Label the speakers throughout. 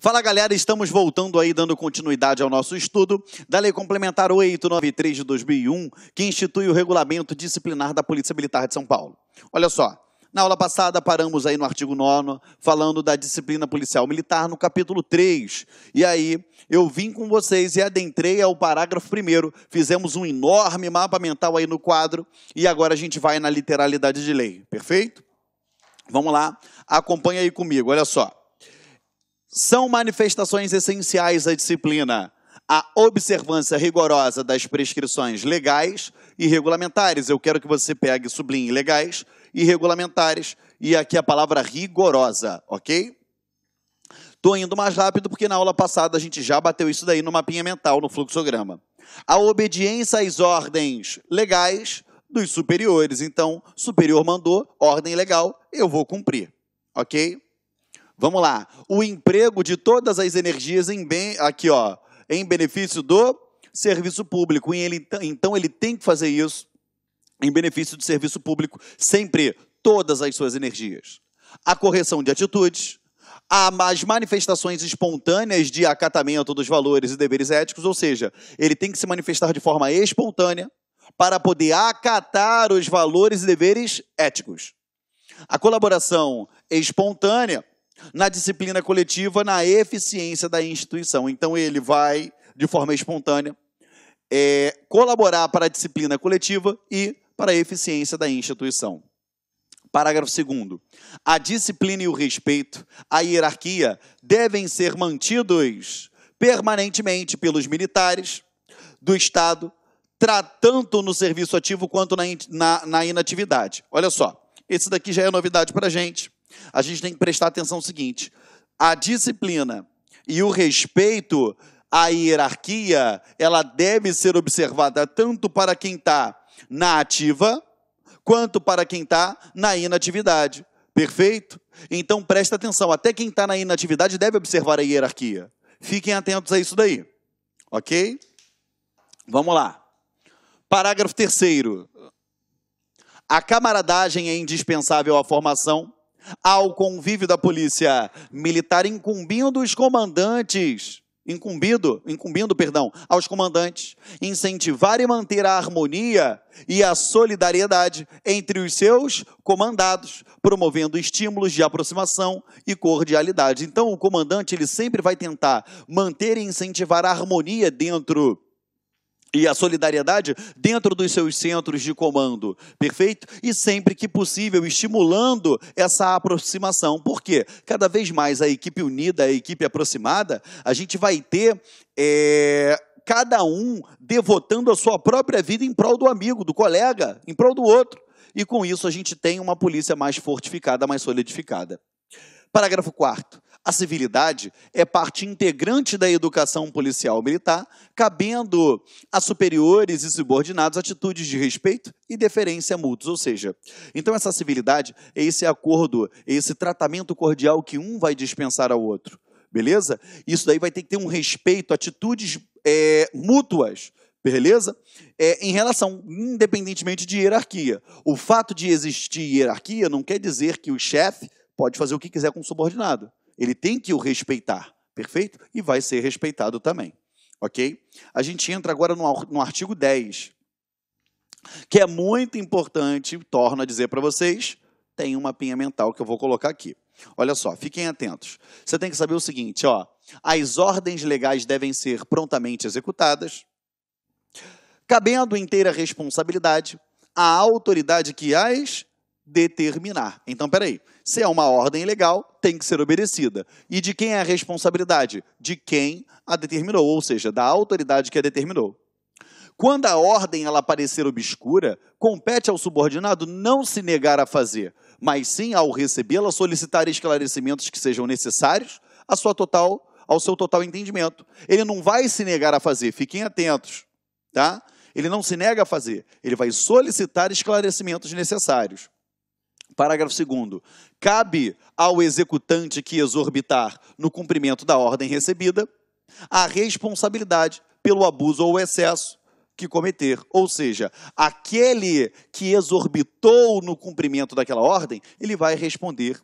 Speaker 1: Fala galera, estamos voltando aí dando continuidade ao nosso estudo da Lei Complementar 893 de 2001, que institui o regulamento disciplinar da Polícia Militar de São Paulo. Olha só, na aula passada paramos aí no artigo 9 falando da disciplina policial militar no capítulo 3. E aí eu vim com vocês e adentrei ao parágrafo 1 fizemos um enorme mapa mental aí no quadro e agora a gente vai na literalidade de lei, perfeito? Vamos lá, acompanha aí comigo, olha só são manifestações essenciais à disciplina a observância rigorosa das prescrições legais e regulamentares. Eu quero que você pegue, sublinhe legais e regulamentares, e aqui a palavra rigorosa, ok? Estou indo mais rápido porque na aula passada a gente já bateu isso daí no mapinha mental, no fluxograma. A obediência às ordens legais dos superiores. Então, superior mandou, ordem legal, eu vou cumprir, ok? Vamos lá. O emprego de todas as energias em bem, aqui ó, em benefício do serviço público. E ele, então ele tem que fazer isso em benefício do serviço público sempre todas as suas energias. A correção de atitudes, as manifestações espontâneas de acatamento dos valores e deveres éticos, ou seja, ele tem que se manifestar de forma espontânea para poder acatar os valores e deveres éticos. A colaboração espontânea na disciplina coletiva, na eficiência da instituição. Então, ele vai, de forma espontânea, é, colaborar para a disciplina coletiva e para a eficiência da instituição. Parágrafo 2. A disciplina e o respeito à hierarquia devem ser mantidos permanentemente pelos militares do Estado, tanto no serviço ativo quanto na, na, na inatividade. Olha só, esse daqui já é novidade para a gente a gente tem que prestar atenção no seguinte: a disciplina e o respeito à hierarquia, ela deve ser observada tanto para quem está na ativa, quanto para quem está na inatividade. Perfeito? Então presta atenção, até quem está na inatividade deve observar a hierarquia. Fiquem atentos a isso daí. Ok? Vamos lá. Parágrafo terceiro. A camaradagem é indispensável à formação ao convívio da polícia militar, incumbindo os comandantes, incumbido, incumbindo, perdão, aos comandantes, incentivar e manter a harmonia e a solidariedade entre os seus comandados, promovendo estímulos de aproximação e cordialidade. Então, o comandante ele sempre vai tentar manter e incentivar a harmonia dentro e a solidariedade dentro dos seus centros de comando, perfeito? E sempre que possível, estimulando essa aproximação, porque cada vez mais a equipe unida, a equipe aproximada, a gente vai ter é, cada um devotando a sua própria vida em prol do amigo, do colega, em prol do outro. E com isso a gente tem uma polícia mais fortificada, mais solidificada. Parágrafo 4. A civilidade é parte integrante da educação policial militar, cabendo a superiores e subordinados atitudes de respeito e deferência mútuos. Ou seja, então essa civilidade é esse acordo, é esse tratamento cordial que um vai dispensar ao outro. Beleza? Isso daí vai ter que ter um respeito, atitudes é, mútuas beleza? É, em relação, independentemente de hierarquia. O fato de existir hierarquia não quer dizer que o chefe pode fazer o que quiser com o subordinado. Ele tem que o respeitar, perfeito? E vai ser respeitado também, ok? A gente entra agora no artigo 10, que é muito importante, torno a dizer para vocês, tem uma pinha mental que eu vou colocar aqui. Olha só, fiquem atentos. Você tem que saber o seguinte, ó, as ordens legais devem ser prontamente executadas, cabendo inteira responsabilidade à autoridade que as determinar. Então, peraí, se é uma ordem legal, tem que ser obedecida. E de quem é a responsabilidade? De quem a determinou, ou seja, da autoridade que a determinou. Quando a ordem ela parecer obscura, compete ao subordinado não se negar a fazer, mas sim, ao recebê-la, solicitar esclarecimentos que sejam necessários à sua total, ao seu total entendimento. Ele não vai se negar a fazer, fiquem atentos, tá? Ele não se nega a fazer, ele vai solicitar esclarecimentos necessários. Parágrafo 2. Cabe ao executante que exorbitar no cumprimento da ordem recebida a responsabilidade pelo abuso ou excesso que cometer. Ou seja, aquele que exorbitou no cumprimento daquela ordem, ele vai responder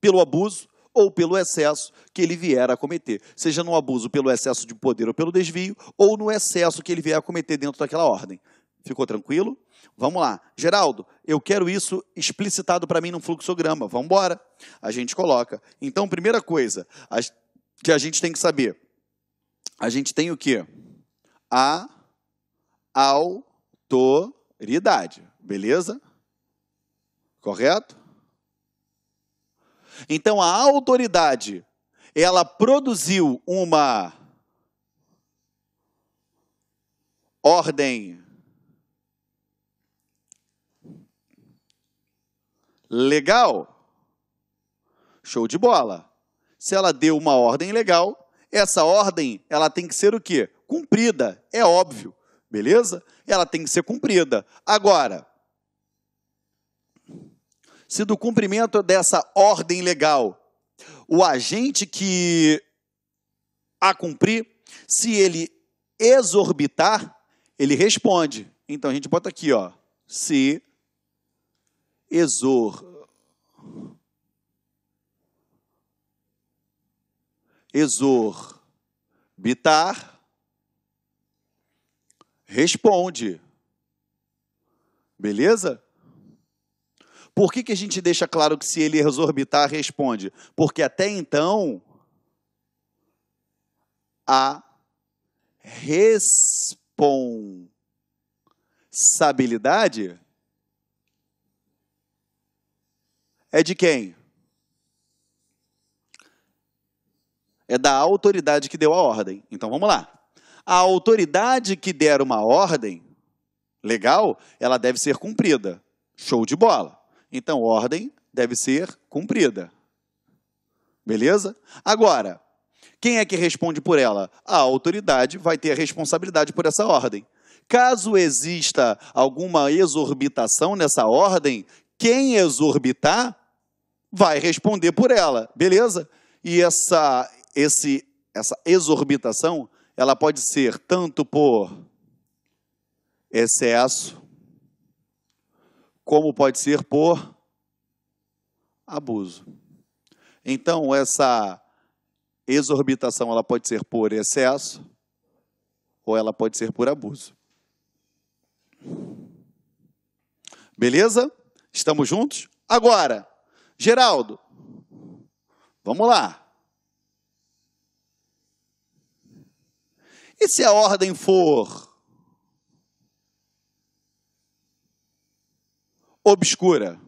Speaker 1: pelo abuso ou pelo excesso que ele vier a cometer, seja no abuso pelo excesso de poder ou pelo desvio, ou no excesso que ele vier a cometer dentro daquela ordem. Ficou tranquilo? Vamos lá. Geraldo, eu quero isso explicitado para mim num fluxograma. Vamos embora. A gente coloca. Então, primeira coisa que a gente tem que saber. A gente tem o quê? A autoridade. Beleza? Correto? Então, a autoridade, ela produziu uma ordem legal. Show de bola. Se ela deu uma ordem legal, essa ordem ela tem que ser o quê? Cumprida, é óbvio. Beleza? Ela tem que ser cumprida. Agora, se do cumprimento dessa ordem legal, o agente que a cumprir, se ele exorbitar, ele responde. Então a gente bota aqui, ó, se exor, exorbitar, responde. Beleza? Por que, que a gente deixa claro que se ele exorbitar, responde? Porque até então a responsabilidade é de quem? É da autoridade que deu a ordem. Então vamos lá. A autoridade que der uma ordem, legal, ela deve ser cumprida. Show de bola. Então ordem deve ser cumprida. Beleza? Agora, quem é que responde por ela? A autoridade vai ter a responsabilidade por essa ordem. Caso exista alguma exorbitação nessa ordem, quem exorbitar vai responder por ela, beleza? E essa, esse, essa exorbitação, ela pode ser tanto por excesso, como pode ser por abuso. Então, essa exorbitação, ela pode ser por excesso, ou ela pode ser por abuso. Beleza? Estamos juntos? Agora, Geraldo, vamos lá. E se a ordem for obscura?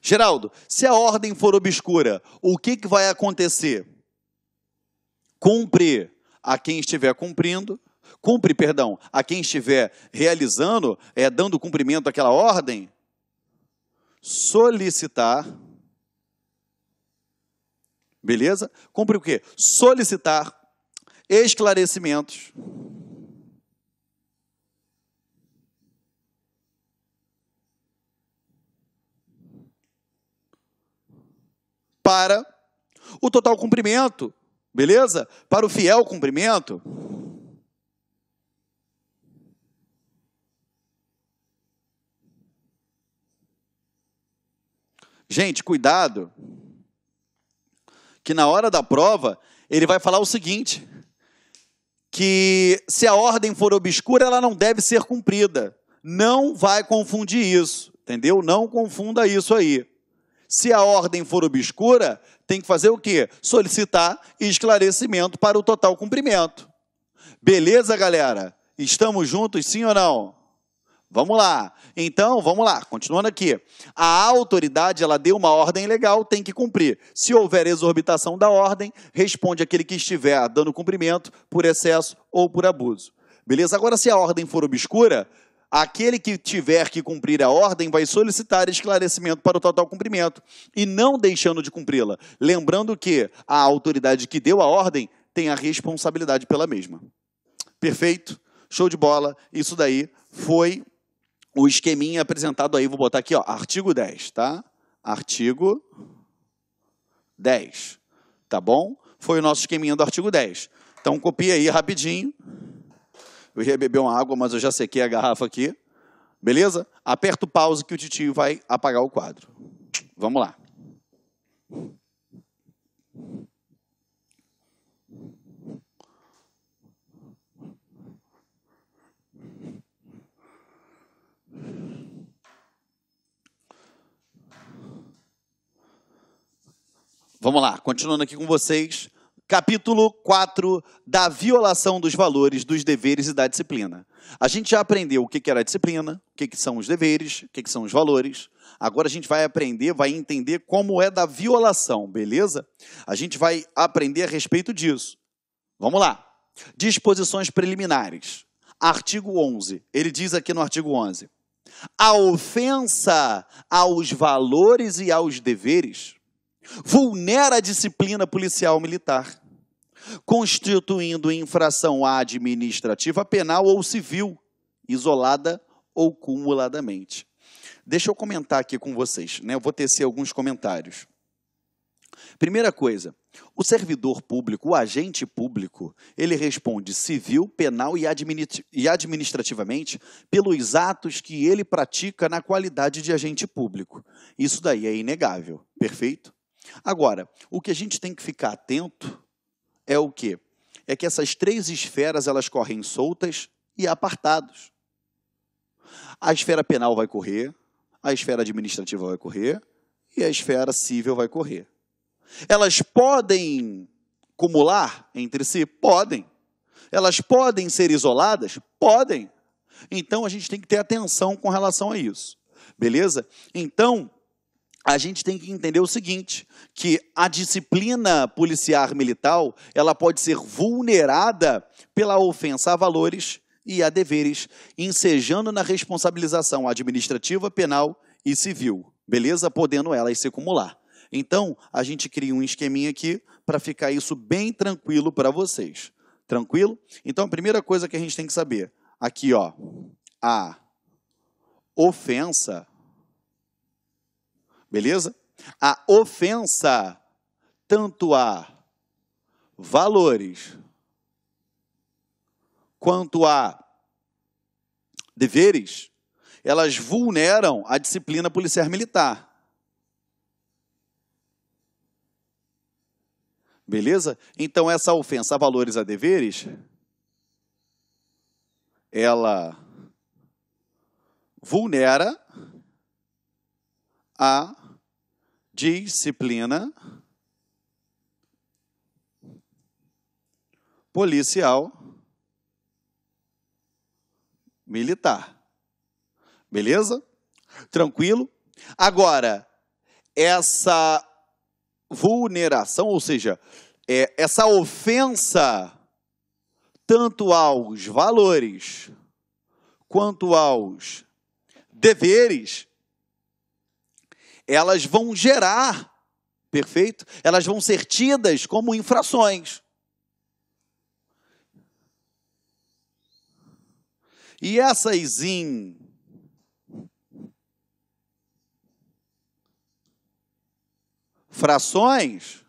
Speaker 1: Geraldo, se a ordem for obscura, o que, que vai acontecer? Cumprir a quem estiver cumprindo cumpre, perdão, a quem estiver realizando, é dando cumprimento àquela ordem, solicitar. Beleza? Cumpre o quê? Solicitar esclarecimentos. Para o total cumprimento, beleza? Para o fiel cumprimento Gente, cuidado, que na hora da prova ele vai falar o seguinte: que se a ordem for obscura, ela não deve ser cumprida. Não vai confundir isso, entendeu? Não confunda isso aí. Se a ordem for obscura, tem que fazer o quê? Solicitar esclarecimento para o total cumprimento. Beleza, galera? Estamos juntos, sim ou não? Vamos lá. Então, vamos lá. Continuando aqui. A autoridade, ela deu uma ordem legal, tem que cumprir. Se houver exorbitação da ordem, responde aquele que estiver dando cumprimento por excesso ou por abuso. Beleza? Agora, se a ordem for obscura, aquele que tiver que cumprir a ordem vai solicitar esclarecimento para o total cumprimento e não deixando de cumpri-la. Lembrando que a autoridade que deu a ordem tem a responsabilidade pela mesma. Perfeito? Show de bola. Isso daí foi o esqueminha apresentado aí, vou botar aqui, ó, artigo 10, tá? Artigo 10, tá bom? Foi o nosso esqueminha do artigo 10. Então copia aí rapidinho. Eu ia beber uma água, mas eu já sequei a garrafa aqui. Beleza? Aperta o pause que o titio vai apagar o quadro. Vamos lá. Vamos lá, continuando aqui com vocês. Capítulo 4 da violação dos valores, dos deveres e da disciplina. A gente já aprendeu o que era a disciplina, o que são os deveres, o que são os valores. Agora a gente vai aprender, vai entender como é da violação, beleza? A gente vai aprender a respeito disso. Vamos lá. Disposições preliminares. Artigo 11. Ele diz aqui no artigo 11: a ofensa aos valores e aos deveres vulnera a disciplina policial militar, constituindo infração administrativa, penal ou civil, isolada ou cumuladamente. Deixa eu comentar aqui com vocês, né? Eu vou tecer alguns comentários. Primeira coisa, o servidor público, o agente público, ele responde civil, penal e administrativamente pelos atos que ele pratica na qualidade de agente público. Isso daí é inegável, perfeito? Agora, o que a gente tem que ficar atento é o quê? É que essas três esferas elas correm soltas e apartados. A esfera penal vai correr, a esfera administrativa vai correr e a esfera civil vai correr. Elas podem acumular entre si? Podem. Elas podem ser isoladas? Podem. Então a gente tem que ter atenção com relação a isso. Beleza? Então, a gente tem que entender o seguinte, que a disciplina policiar militar, ela pode ser vulnerada pela ofensa a valores e a deveres, ensejando na responsabilização administrativa, penal e civil, beleza? Podendo elas se acumular. Então, a gente cria um esqueminha aqui para ficar isso bem tranquilo para vocês. Tranquilo? Então, a primeira coisa que a gente tem que saber, aqui ó, a ofensa Beleza? A ofensa, tanto a valores quanto a deveres, elas vulneram a disciplina policial militar. Beleza? Então, essa ofensa a valores a deveres, ela vulnera a disciplina policial militar. Beleza? Tranquilo? Agora, essa vulneração, ou seja, é, essa ofensa tanto aos valores quanto aos deveres elas vão gerar, perfeito? Elas vão ser tidas como infrações. E essas in... frações,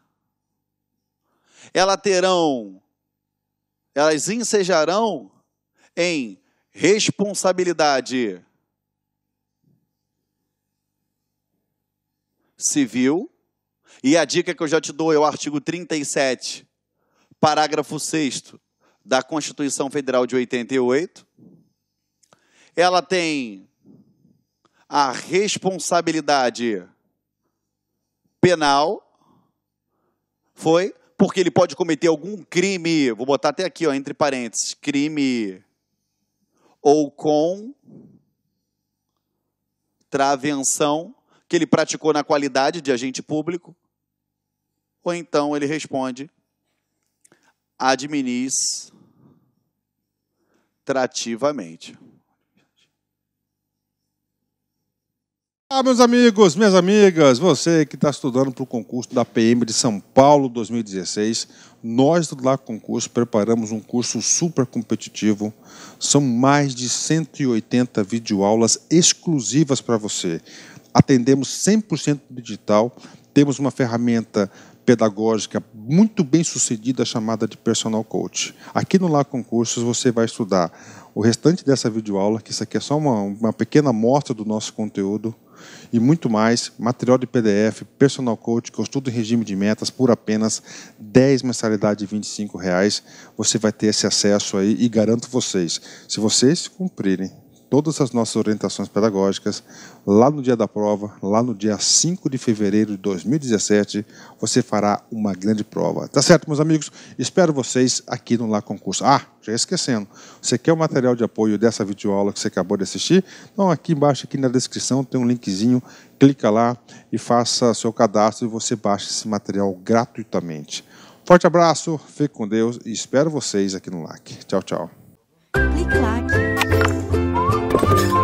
Speaker 1: elas terão, elas ensejarão em responsabilidade civil. E a dica que eu já te dou é o artigo 37, parágrafo 6 da Constituição Federal de 88. Ela tem a responsabilidade penal, foi porque ele pode cometer algum crime, vou botar até aqui, ó, entre parênteses, crime ou com travenção que ele praticou na qualidade de agente público, ou então ele responde: administrativamente.
Speaker 2: Ah, meus amigos, minhas amigas, você que está estudando para o concurso da PM de São Paulo 2016, nós do Lá Concurso preparamos um curso super competitivo. São mais de 180 videoaulas exclusivas para você atendemos 100% digital, temos uma ferramenta pedagógica muito bem sucedida chamada de personal coach. Aqui no Lá Concursos você vai estudar o restante dessa videoaula, que isso aqui é só uma, uma pequena amostra do nosso conteúdo e muito mais, material de PDF, personal coach, estudo em regime de metas por apenas 10 mensalidades de 25 reais. Você vai ter esse acesso aí e garanto vocês, se vocês cumprirem todas as nossas orientações pedagógicas. Lá no dia da prova, lá no dia 5 de fevereiro de 2017, você fará uma grande prova. Tá certo, meus amigos? Espero vocês aqui no Lá Concurso. Ah, já esquecendo. Você quer o material de apoio dessa videoaula que você acabou de assistir? Então, aqui embaixo, aqui na descrição, tem um linkzinho. Clica lá e faça seu cadastro e você baixa esse material gratuitamente. Forte abraço, fique com Deus e espero vocês aqui no LAC. Tchau, tchau. Clique, Thank you.